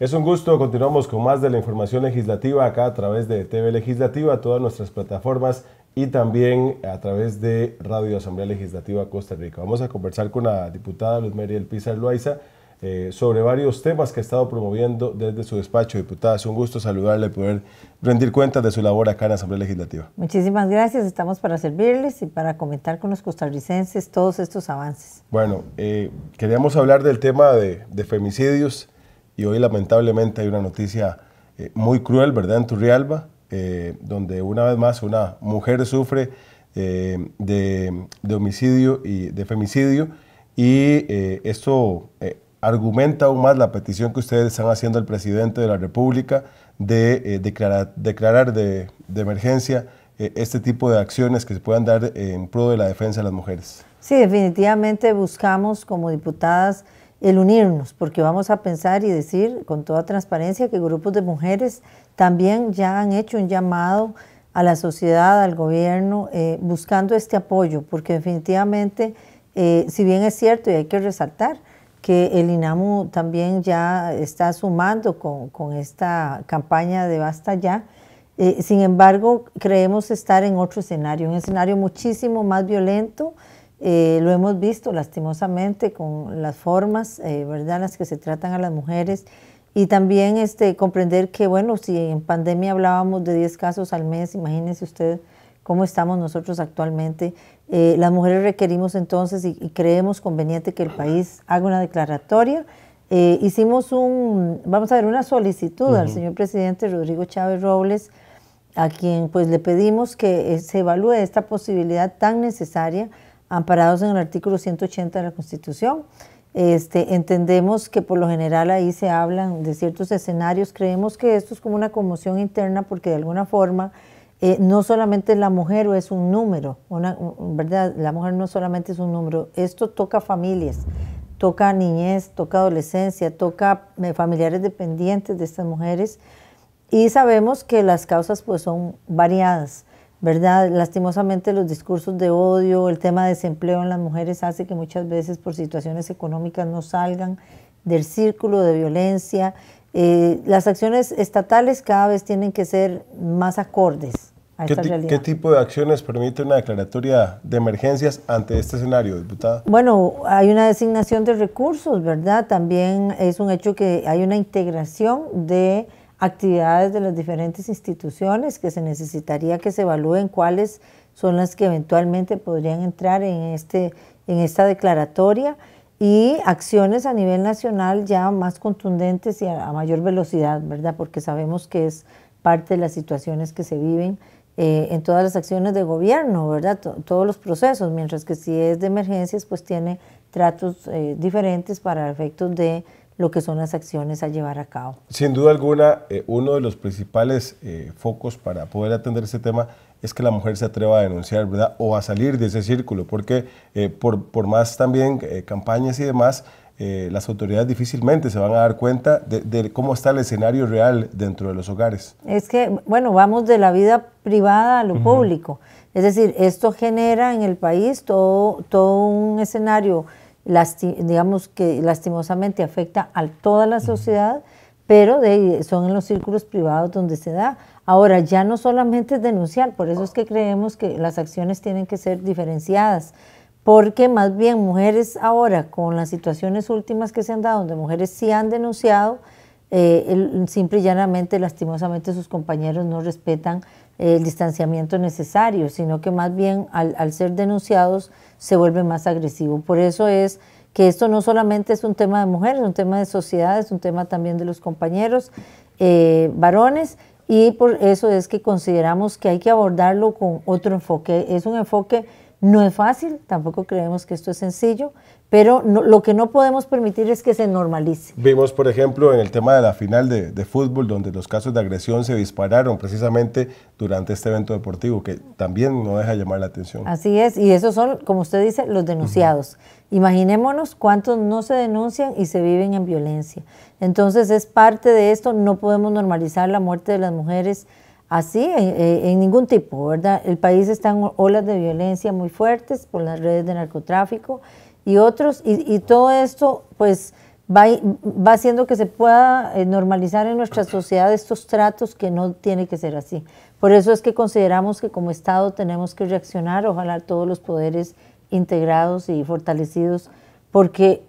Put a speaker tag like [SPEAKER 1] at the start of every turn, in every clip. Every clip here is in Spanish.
[SPEAKER 1] Es un gusto, continuamos con más de la información legislativa acá a través de TV Legislativa, todas nuestras plataformas y también a través de Radio Asamblea Legislativa Costa Rica. Vamos a conversar con la diputada Luz Meriel Pizar Loaiza eh, sobre varios temas que ha estado promoviendo desde su despacho. Diputada, es un gusto saludarle y poder rendir cuenta de su labor acá en Asamblea Legislativa.
[SPEAKER 2] Muchísimas gracias, estamos para servirles y para comentar con los costarricenses todos estos avances.
[SPEAKER 1] Bueno, eh, queríamos hablar del tema de femicidios y hoy lamentablemente hay una noticia eh, muy cruel, ¿verdad? En Turrialba, eh, donde una vez más una mujer sufre eh, de, homicidio y de femicidio y esto argumenta aún más la petición que ustedes están haciendo al presidente de la República de declarar, de emergencia este tipo de acciones que se puedan dar en pro de la defensa de las mujeres.
[SPEAKER 2] Sí, definitivamente buscamos como diputadas el unirnos, porque vamos a pensar y decir con toda transparencia que grupos de mujeres también ya han hecho un llamado a la sociedad, al gobierno, eh, buscando este apoyo, porque definitivamente, eh, si bien es cierto y hay que resaltar que el INAMU también ya está sumando con, esta campaña de Basta Ya, eh, sin embargo, creemos estar en otro escenario, un escenario muchísimo más violento, eh, lo hemos visto lastimosamente con las formas, eh, ¿verdad?, en las que se tratan a las mujeres y también este, comprender que, bueno, si en pandemia hablábamos de 10 casos al mes, imagínense ustedes cómo estamos nosotros actualmente. Eh, las mujeres requerimos entonces y, creemos conveniente que el país haga una declaratoria. hicimos un, vamos a ver, una solicitud al señor presidente Rodrigo Chávez Robles, a quien pues le pedimos que se evalúe esta posibilidad tan necesaria amparados en el artículo 180 de la Constitución. Este, entendemos que por lo general ahí se hablan de ciertos escenarios. Creemos que esto es como una conmoción interna porque de alguna forma eh, no solamente la mujer es un número, ¿verdad? La mujer no solamente es un número. Esto toca familias, toca niñez, toca adolescencia, toca eh, familiares dependientes de estas mujeres y sabemos que las causas pues son variadas. ¿verdad? Lastimosamente los discursos de odio, el tema de desempleo en las mujeres hace que muchas veces por situaciones económicas no salgan del círculo de violencia. Eh, las acciones estatales cada vez tienen que ser más acordes ¿Qué ¿Qué
[SPEAKER 1] tipo de acciones permite una declaratoria de emergencias ante este escenario, diputada?
[SPEAKER 2] Bueno, hay una designación de recursos, ¿verdad? También es un hecho que hay una integración de actividades de las diferentes instituciones que se necesitaría que se evalúen cuáles son las que eventualmente podrían entrar en, este, en esta declaratoria y acciones a nivel nacional ya más contundentes y a, mayor velocidad, ¿verdad? Porque sabemos que es parte de las situaciones que se viven eh, en todas las acciones de gobierno, ¿verdad? todos los procesos, mientras que si es de emergencias, pues tiene tratos eh, diferentes para efectos de lo que son las acciones a llevar a cabo.
[SPEAKER 1] Sin duda alguna, eh, uno de los principales eh, focos para poder atender este tema es que la mujer se atreva a denunciar, ¿verdad? O a salir de ese círculo, porque eh, por, por, más también campañas y demás, las autoridades difícilmente se van a dar cuenta de, cómo está el escenario real dentro de los hogares.
[SPEAKER 2] Es que, bueno, vamos de la vida privada a lo público. Es decir, esto genera en el país todo, todo un escenario digamos que lastimosamente afecta a toda la sociedad, pero son en los círculos privados donde se da. Ahora, ya no solamente es denunciar, por eso es que creemos que las acciones tienen que ser diferenciadas, porque más bien mujeres ahora, con las situaciones últimas que se han dado, donde mujeres sí han denunciado, simplemente eh, simple y llanamente, lastimosamente, sus compañeros no respetan eh, el distanciamiento necesario, sino que más bien al, ser denunciados se vuelve más agresivo. Por eso es que esto no solamente es un tema de mujeres, es un tema de sociedad, es un tema también de los compañeros eh, varones y por eso es que consideramos que hay que abordarlo con otro enfoque. Es un enfoque no es fácil, tampoco creemos que esto es sencillo, pero lo que no podemos permitir es que se normalice.
[SPEAKER 1] Vimos, por ejemplo, en el tema de la final de, fútbol, donde los casos de agresión se dispararon precisamente durante este evento deportivo, que también no deja llamar la atención.
[SPEAKER 2] Así es, y esos son, como usted dice, los denunciados. Imaginémonos cuántos no se denuncian y se viven en violencia. Entonces es parte de esto, no podemos normalizar la muerte de las mujeres así, en, ningún tipo, ¿verdad? El país está en olas de violencia muy fuertes por las redes de narcotráfico y otros, y, todo esto, pues, va, va haciendo que se pueda eh, normalizar en nuestra sociedad estos tratos que no tiene que ser así. Por eso es que consideramos que como Estado tenemos que reaccionar, ojalá todos los poderes integrados y fortalecidos porque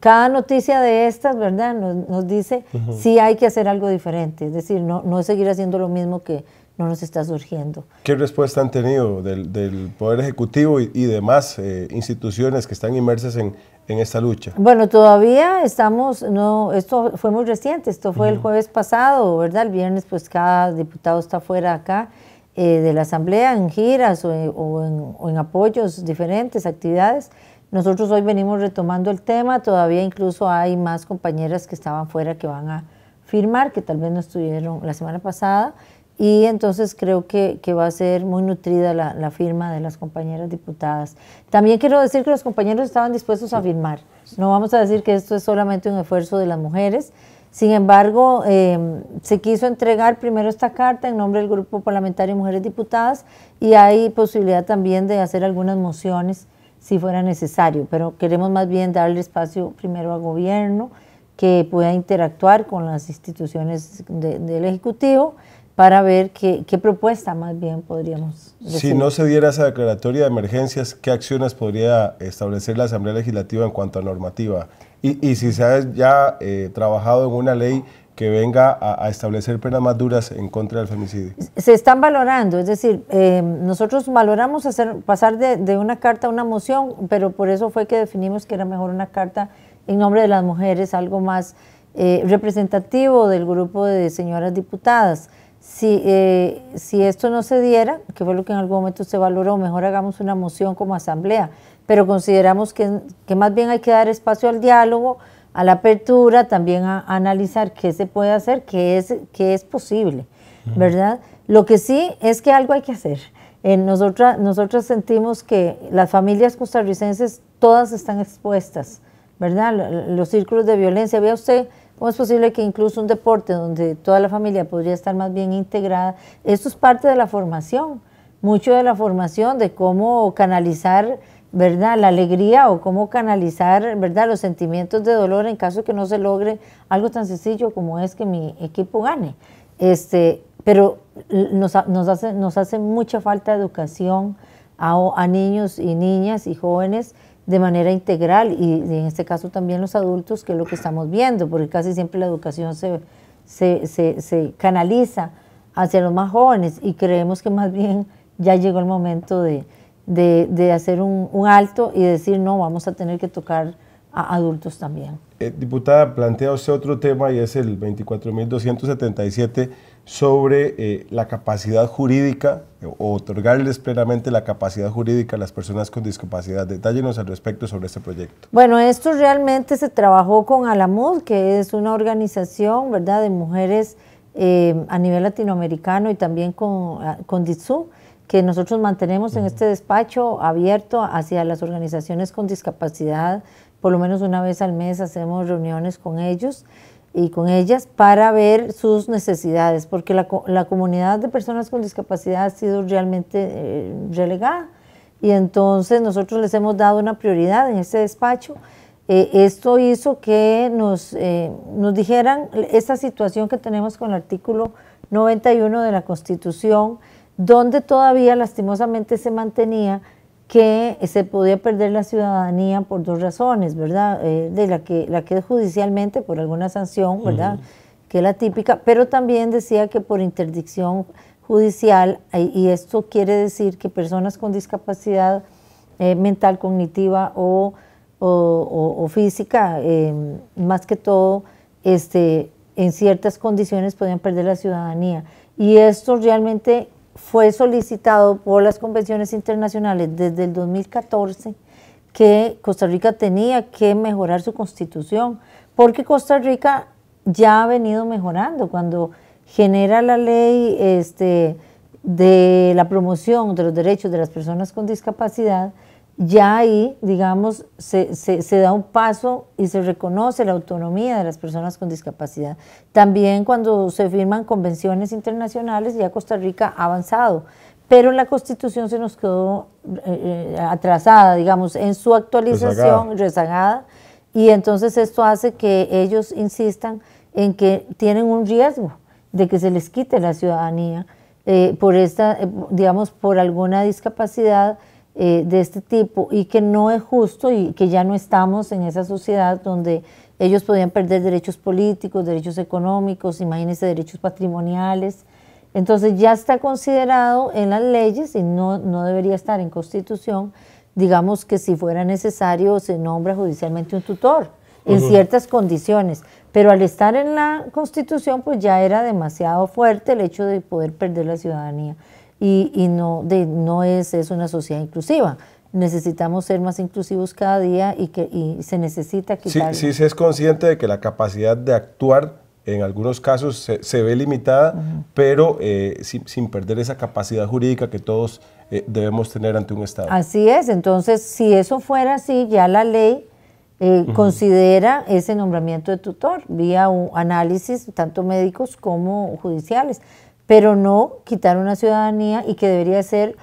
[SPEAKER 2] cada noticia de estas, ¿verdad? Nos, dice si hay que hacer algo diferente, es decir, no, no seguir haciendo lo mismo que no nos está surgiendo.
[SPEAKER 1] ¿Qué respuesta han tenido del, Poder Ejecutivo y, demás eh, instituciones que están inmersas en, en, esta lucha?
[SPEAKER 2] Bueno, todavía estamos, no, esto fue muy reciente, esto fue el jueves pasado, ¿verdad? El viernes pues cada diputado está fuera acá eh, de la Asamblea en giras o, en, o en apoyos diferentes, actividades. Nosotros hoy venimos retomando el tema, todavía incluso hay más compañeras que estaban fuera que van a firmar, que tal vez no estuvieron la semana pasada, y entonces creo que, va a ser muy nutrida la, firma de las compañeras diputadas. También quiero decir que los compañeros estaban dispuestos a firmar, no vamos a decir que esto es solamente un esfuerzo de las mujeres, sin embargo, em, se quiso entregar primero esta carta en nombre del Grupo Parlamentario Mujeres Diputadas y hay posibilidad también de hacer algunas mociones si fuera necesario, pero queremos más bien darle espacio primero al gobierno que pueda interactuar con las instituciones del Ejecutivo para ver qué, propuesta más bien podríamos. Si no
[SPEAKER 1] se diera esa declaratoria de emergencias, ¿qué acciones podría establecer la Asamblea Legislativa en cuanto a normativa? Y, si se ha ya eh, trabajado en una ley que venga a, establecer penas más duras en contra del femicidio.
[SPEAKER 2] Se están valorando, es decir, eh, nosotros valoramos hacer, pasar de, una carta a una moción, pero por eso fue que definimos que era mejor una carta en nombre de las mujeres, algo más eh, representativo del grupo de señoras diputadas. Si, eh, si esto no se diera, que fue lo que en algún momento se valoró, mejor hagamos una moción como asamblea, pero consideramos que, que más bien hay que dar espacio al diálogo, a la apertura, también a, analizar qué se puede hacer, qué es, qué es posible, ¿verdad? Lo que sí es que algo hay que hacer. Eh, nosotras, nosotras sentimos que las familias costarricenses todas están expuestas, ¿verdad? Los círculos de violencia. Vea usted cómo es posible que incluso un deporte donde toda la familia podría estar más bien integrada, eso es parte de la formación, mucho de la formación, de cómo canalizar ¿verdad? La alegría o cómo canalizar, ¿verdad? Los sentimientos de dolor en caso de que no se logre algo tan sencillo como es que mi equipo gane. Este, pero nos, hace, nos hace mucha falta educación a, niños y niñas y jóvenes de manera integral y, en este caso también los adultos, que es lo que estamos viendo, porque casi siempre la educación se, se canaliza hacia los más jóvenes y creemos que más bien ya llegó el momento de, de, hacer un, alto y decir, no, vamos a tener que tocar a adultos también.
[SPEAKER 1] Eh, diputada, plantea usted otro tema y es el 24.277 sobre eh, la capacidad jurídica o otorgarles plenamente la capacidad jurídica a las personas con discapacidad. Detállenos al respecto sobre este proyecto.
[SPEAKER 2] Bueno, esto realmente se trabajó con Alamud, que es una organización ¿verdad? de mujeres eh, a nivel latinoamericano y también con, con DITSU que nosotros mantenemos en este despacho abierto hacia las organizaciones con discapacidad. Por lo menos una vez al mes hacemos reuniones con ellos y con ellas para ver sus necesidades, porque la, comunidad de personas con discapacidad ha sido realmente eh, relegada. Y entonces nosotros les hemos dado una prioridad en este despacho. Eh, esto hizo que nos, eh, nos dijeran esta situación que tenemos con el artículo 91 de la Constitución, donde todavía lastimosamente se mantenía que se podía perder la ciudadanía por dos razones, ¿verdad? Eh, de la que, la judicialmente por alguna sanción, ¿verdad? Que es la típica, pero también decía que por interdicción judicial, eh, y esto quiere decir que personas con discapacidad eh, mental, cognitiva o, física, más que todo, este, en ciertas condiciones podían perder la ciudadanía. Y esto realmente fue solicitado por las convenciones internacionales desde el 2014 que Costa Rica tenía que mejorar su constitución, porque Costa Rica ya ha venido mejorando cuando genera la ley este, de la promoción de los derechos de las personas con discapacidad, ya ahí, digamos, se, se, da un paso y se reconoce la autonomía de las personas con discapacidad. También cuando se firman convenciones internacionales, ya Costa Rica ha avanzado, pero la Constitución se nos quedó eh, eh, atrasada, digamos, en su actualización, rezagada. y entonces esto hace que ellos insistan en que tienen un riesgo de que se les quite la ciudadanía eh, por esta, digamos, por alguna discapacidad eh, de este tipo y que no es justo y que ya no estamos en esa sociedad donde ellos podían perder derechos políticos, derechos económicos, imagínense derechos patrimoniales. Entonces ya está considerado en las leyes y no, debería estar en constitución, digamos que si fuera necesario se nombra judicialmente un tutor en ciertas condiciones, pero al estar en la constitución pues ya era demasiado fuerte el hecho de poder perder la ciudadanía y, no, de, no es, es una sociedad inclusiva necesitamos ser más inclusivos cada día y que y se necesita que Sí, sí se
[SPEAKER 1] es consciente de que la capacidad de actuar en algunos casos se, se ve limitada, pero eh, sin, perder esa capacidad jurídica que todos eh, debemos tener ante un Estado.
[SPEAKER 2] Así es, entonces si eso fuera así, ya la ley eh, considera ese nombramiento de tutor vía un análisis tanto médicos como judiciales pero no quitar una ciudadanía y que debería ser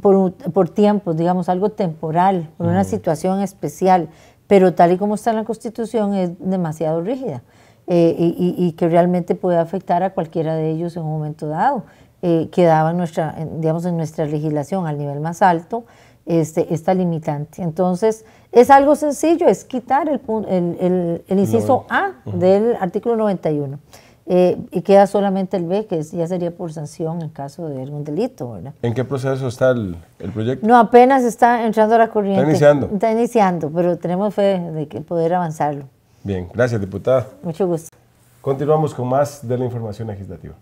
[SPEAKER 2] por, por tiempos, digamos, algo temporal, una mm. situación especial, pero tal y como está en la Constitución es demasiado rígida eh, y, que realmente puede afectar a cualquiera de ellos en un momento dado. Eh, quedaba en nuestra, digamos, en nuestra legislación al nivel más alto este, esta limitante. Entonces, es algo sencillo, es quitar el, inciso A del artículo 91. Eh, y queda solamente el B, que ya sería por sanción en caso de algún delito, ¿verdad?
[SPEAKER 1] ¿En qué proceso está el, proyecto?
[SPEAKER 2] No, apenas está entrando a la corriente. Está iniciando. Está iniciando, pero tenemos fe de que poder avanzarlo.
[SPEAKER 1] Bien, gracias, diputada. Mucho gusto. Continuamos con más de la información legislativa.